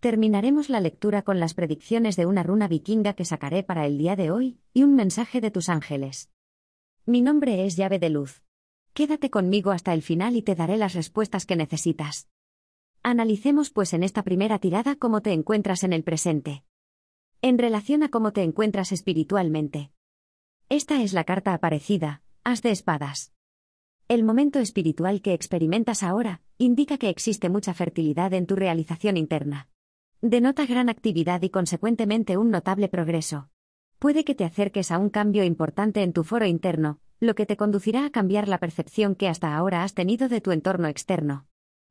Terminaremos la lectura con las predicciones de una runa vikinga que sacaré para el día de hoy, y un mensaje de tus ángeles. Mi nombre es llave de luz. Quédate conmigo hasta el final y te daré las respuestas que necesitas. Analicemos pues en esta primera tirada cómo te encuentras en el presente. En relación a cómo te encuentras espiritualmente. Esta es la carta aparecida, As de Espadas. El momento espiritual que experimentas ahora, indica que existe mucha fertilidad en tu realización interna denota gran actividad y consecuentemente un notable progreso. Puede que te acerques a un cambio importante en tu foro interno, lo que te conducirá a cambiar la percepción que hasta ahora has tenido de tu entorno externo.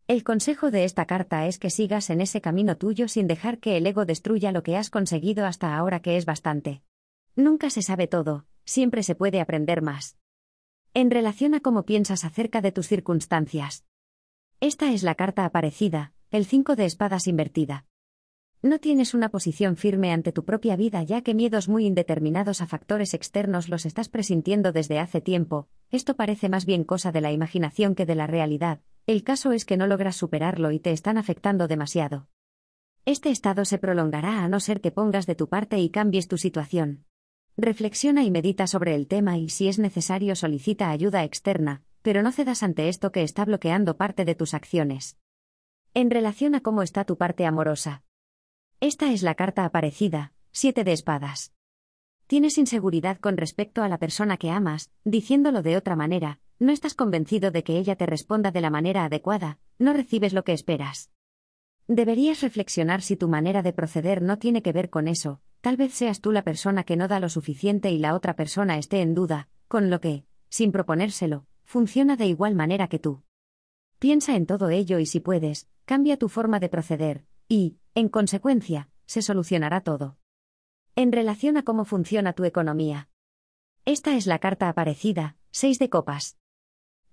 El consejo de esta carta es que sigas en ese camino tuyo sin dejar que el ego destruya lo que has conseguido hasta ahora que es bastante. Nunca se sabe todo, siempre se puede aprender más. En relación a cómo piensas acerca de tus circunstancias. Esta es la carta aparecida, el 5 de espadas invertida. No tienes una posición firme ante tu propia vida ya que miedos muy indeterminados a factores externos los estás presintiendo desde hace tiempo, esto parece más bien cosa de la imaginación que de la realidad, el caso es que no logras superarlo y te están afectando demasiado. Este estado se prolongará a no ser que pongas de tu parte y cambies tu situación. Reflexiona y medita sobre el tema y si es necesario solicita ayuda externa, pero no cedas ante esto que está bloqueando parte de tus acciones. En relación a cómo está tu parte amorosa, esta es la carta aparecida, siete de espadas. Tienes inseguridad con respecto a la persona que amas, diciéndolo de otra manera, no estás convencido de que ella te responda de la manera adecuada, no recibes lo que esperas. Deberías reflexionar si tu manera de proceder no tiene que ver con eso, tal vez seas tú la persona que no da lo suficiente y la otra persona esté en duda, con lo que, sin proponérselo, funciona de igual manera que tú. Piensa en todo ello y si puedes, cambia tu forma de proceder, y, en consecuencia, se solucionará todo. En relación a cómo funciona tu economía. Esta es la carta aparecida, 6 de copas.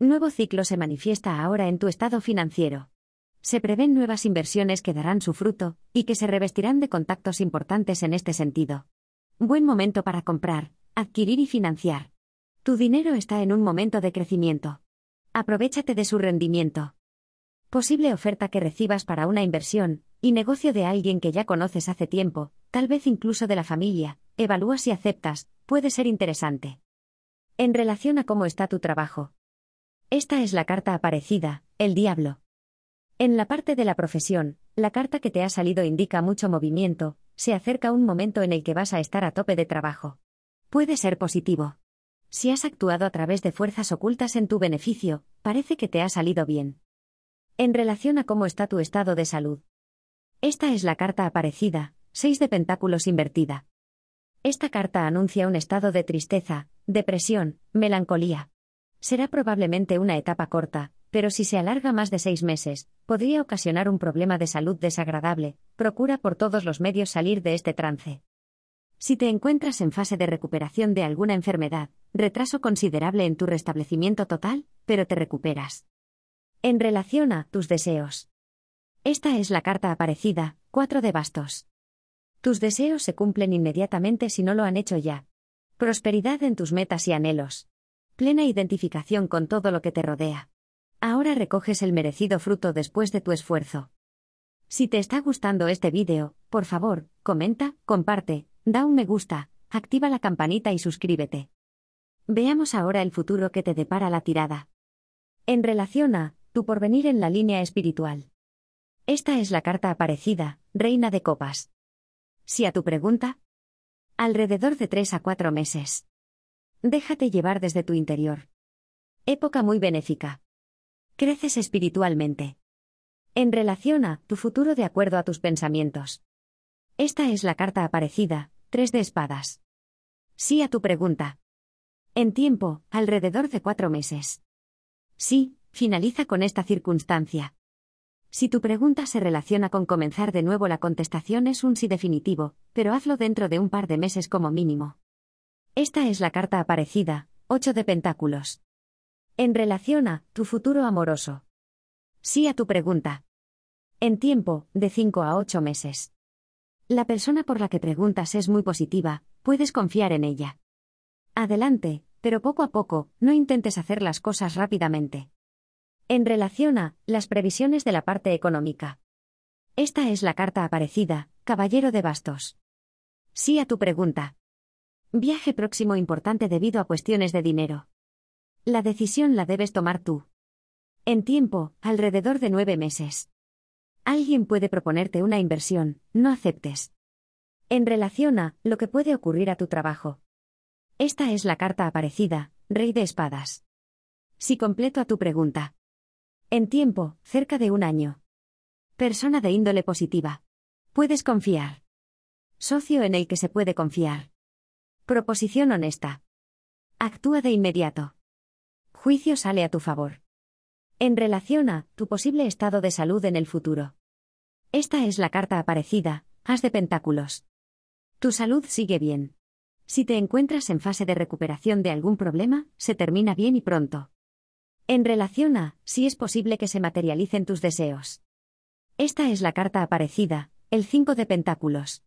Nuevo ciclo se manifiesta ahora en tu estado financiero. Se prevén nuevas inversiones que darán su fruto, y que se revestirán de contactos importantes en este sentido. Buen momento para comprar, adquirir y financiar. Tu dinero está en un momento de crecimiento. Aprovechate de su rendimiento. Posible oferta que recibas para una inversión, y negocio de alguien que ya conoces hace tiempo, tal vez incluso de la familia, evalúas y aceptas, puede ser interesante. En relación a cómo está tu trabajo. Esta es la carta aparecida, el diablo. En la parte de la profesión, la carta que te ha salido indica mucho movimiento, se acerca un momento en el que vas a estar a tope de trabajo. Puede ser positivo. Si has actuado a través de fuerzas ocultas en tu beneficio, parece que te ha salido bien. En relación a cómo está tu estado de salud, esta es la carta aparecida, 6 de pentáculos invertida. Esta carta anuncia un estado de tristeza, depresión, melancolía. Será probablemente una etapa corta, pero si se alarga más de seis meses, podría ocasionar un problema de salud desagradable. Procura por todos los medios salir de este trance. Si te encuentras en fase de recuperación de alguna enfermedad, retraso considerable en tu restablecimiento total, pero te recuperas. En relación a tus deseos. Esta es la carta aparecida, cuatro de bastos. Tus deseos se cumplen inmediatamente si no lo han hecho ya. Prosperidad en tus metas y anhelos. Plena identificación con todo lo que te rodea. Ahora recoges el merecido fruto después de tu esfuerzo. Si te está gustando este vídeo, por favor, comenta, comparte, da un me gusta, activa la campanita y suscríbete. Veamos ahora el futuro que te depara la tirada. En relación a, tu porvenir en la línea espiritual. Esta es la carta aparecida, Reina de Copas. Si a tu pregunta, alrededor de tres a cuatro meses. Déjate llevar desde tu interior. Época muy benéfica. Creces espiritualmente. En relación a tu futuro de acuerdo a tus pensamientos. Esta es la carta aparecida, tres de espadas. Sí a tu pregunta. En tiempo, alrededor de cuatro meses. Sí, finaliza con esta circunstancia. Si tu pregunta se relaciona con comenzar de nuevo, la contestación es un sí definitivo, pero hazlo dentro de un par de meses como mínimo. Esta es la carta aparecida, 8 de Pentáculos. En relación a tu futuro amoroso. Sí a tu pregunta. En tiempo, de 5 a 8 meses. La persona por la que preguntas es muy positiva, puedes confiar en ella. Adelante, pero poco a poco, no intentes hacer las cosas rápidamente en relación a las previsiones de la parte económica. Esta es la carta aparecida, Caballero de Bastos. Sí a tu pregunta. Viaje próximo importante debido a cuestiones de dinero. La decisión la debes tomar tú. En tiempo, alrededor de nueve meses. Alguien puede proponerte una inversión, no aceptes. En relación a lo que puede ocurrir a tu trabajo. Esta es la carta aparecida, Rey de Espadas. Si completo a tu pregunta. En tiempo, cerca de un año. Persona de índole positiva. Puedes confiar. Socio en el que se puede confiar. Proposición honesta. Actúa de inmediato. Juicio sale a tu favor. En relación a tu posible estado de salud en el futuro. Esta es la carta aparecida, haz de Pentáculos. Tu salud sigue bien. Si te encuentras en fase de recuperación de algún problema, se termina bien y pronto. En relación a, si es posible que se materialicen tus deseos. Esta es la carta aparecida, el 5 de Pentáculos.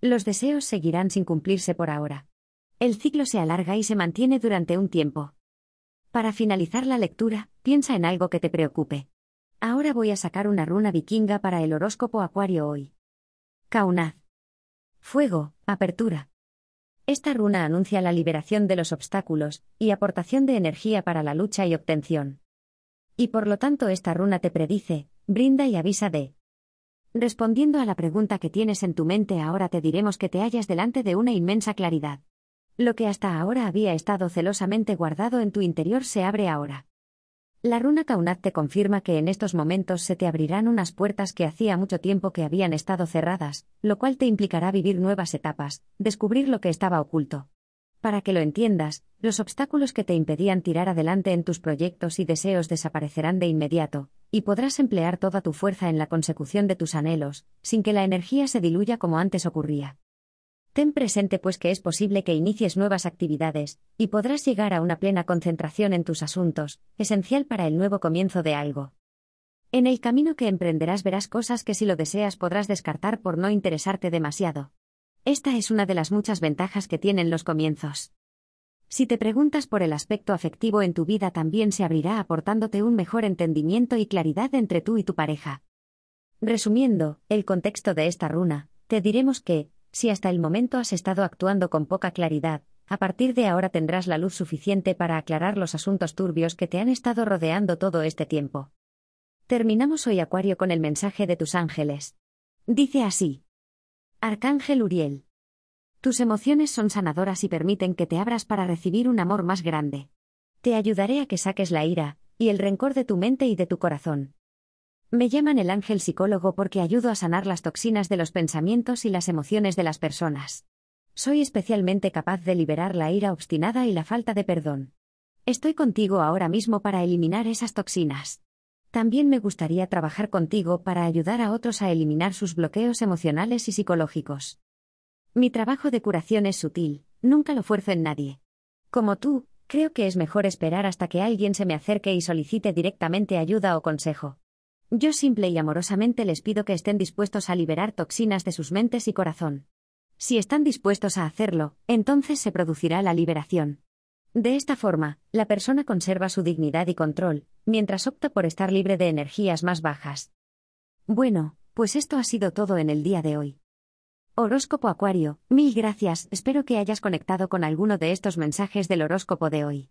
Los deseos seguirán sin cumplirse por ahora. El ciclo se alarga y se mantiene durante un tiempo. Para finalizar la lectura, piensa en algo que te preocupe. Ahora voy a sacar una runa vikinga para el horóscopo acuario hoy. Kaunaz. Fuego, apertura. Esta runa anuncia la liberación de los obstáculos y aportación de energía para la lucha y obtención. Y por lo tanto esta runa te predice, brinda y avisa de. Respondiendo a la pregunta que tienes en tu mente ahora te diremos que te hallas delante de una inmensa claridad. Lo que hasta ahora había estado celosamente guardado en tu interior se abre ahora. La runa Kaunat te confirma que en estos momentos se te abrirán unas puertas que hacía mucho tiempo que habían estado cerradas, lo cual te implicará vivir nuevas etapas, descubrir lo que estaba oculto. Para que lo entiendas, los obstáculos que te impedían tirar adelante en tus proyectos y deseos desaparecerán de inmediato, y podrás emplear toda tu fuerza en la consecución de tus anhelos, sin que la energía se diluya como antes ocurría. Ten presente pues que es posible que inicies nuevas actividades, y podrás llegar a una plena concentración en tus asuntos, esencial para el nuevo comienzo de algo. En el camino que emprenderás verás cosas que si lo deseas podrás descartar por no interesarte demasiado. Esta es una de las muchas ventajas que tienen los comienzos. Si te preguntas por el aspecto afectivo en tu vida también se abrirá aportándote un mejor entendimiento y claridad entre tú y tu pareja. Resumiendo, el contexto de esta runa, te diremos que, si hasta el momento has estado actuando con poca claridad, a partir de ahora tendrás la luz suficiente para aclarar los asuntos turbios que te han estado rodeando todo este tiempo. Terminamos hoy Acuario con el mensaje de tus ángeles. Dice así. Arcángel Uriel. Tus emociones son sanadoras y permiten que te abras para recibir un amor más grande. Te ayudaré a que saques la ira, y el rencor de tu mente y de tu corazón. Me llaman el ángel psicólogo porque ayudo a sanar las toxinas de los pensamientos y las emociones de las personas. Soy especialmente capaz de liberar la ira obstinada y la falta de perdón. Estoy contigo ahora mismo para eliminar esas toxinas. También me gustaría trabajar contigo para ayudar a otros a eliminar sus bloqueos emocionales y psicológicos. Mi trabajo de curación es sutil, nunca lo fuerzo en nadie. Como tú, creo que es mejor esperar hasta que alguien se me acerque y solicite directamente ayuda o consejo. Yo simple y amorosamente les pido que estén dispuestos a liberar toxinas de sus mentes y corazón. Si están dispuestos a hacerlo, entonces se producirá la liberación. De esta forma, la persona conserva su dignidad y control, mientras opta por estar libre de energías más bajas. Bueno, pues esto ha sido todo en el día de hoy. Horóscopo Acuario, mil gracias, espero que hayas conectado con alguno de estos mensajes del horóscopo de hoy.